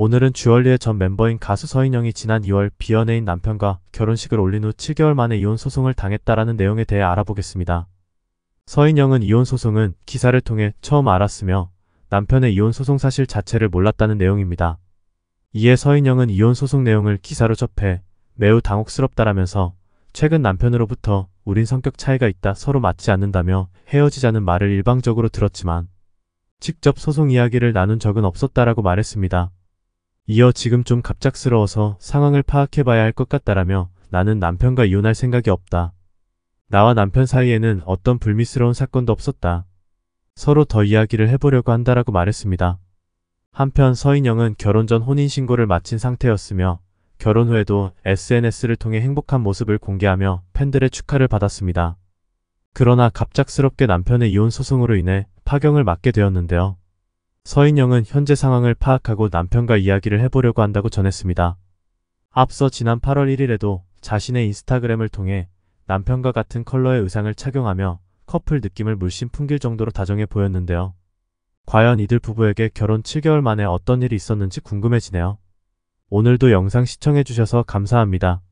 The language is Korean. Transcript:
오늘은 주얼리의 전 멤버인 가수 서인영이 지난 2월 비연예인 남편과 결혼식을 올린 후 7개월 만에 이혼 소송을 당했다라는 내용에 대해 알아보겠습니다. 서인영은 이혼 소송은 기사를 통해 처음 알았으며 남편의 이혼 소송 사실 자체를 몰랐다는 내용입니다. 이에 서인영은 이혼 소송 내용을 기사로 접해 매우 당혹스럽다라면서 최근 남편으로부터 우린 성격 차이가 있다 서로 맞지 않는다며 헤어지자는 말을 일방적으로 들었지만 직접 소송 이야기를 나눈 적은 없었다라고 말했습니다. 이어 지금 좀 갑작스러워서 상황을 파악해봐야 할 것 같다라며 나는 남편과 이혼할 생각이 없다. 나와 남편 사이에는 어떤 불미스러운 사건도 없었다. 서로 더 이야기를 해보려고 한다라고 말했습니다. 한편 서인영은 결혼 전 혼인신고를 마친 상태였으며 결혼 후에도 SNS를 통해 행복한 모습을 공개하며 팬들의 축하를 받았습니다. 그러나 갑작스럽게 남편의 이혼 소송으로 인해 파경을 맞게 되었는데요. 서인영은 현재 상황을 파악하고 남편과 이야기를 해보려고 한다고 전했습니다. 앞서 지난 8월 1일에도 자신의 인스타그램을 통해 남편과 같은 컬러의 의상을 착용하며 커플 느낌을 물씬 풍길 정도로 다정해 보였는데요. 과연 이들 부부에게 결혼 7개월 만에 어떤 일이 있었는지 궁금해지네요. 오늘도 영상 시청해주셔서 감사합니다.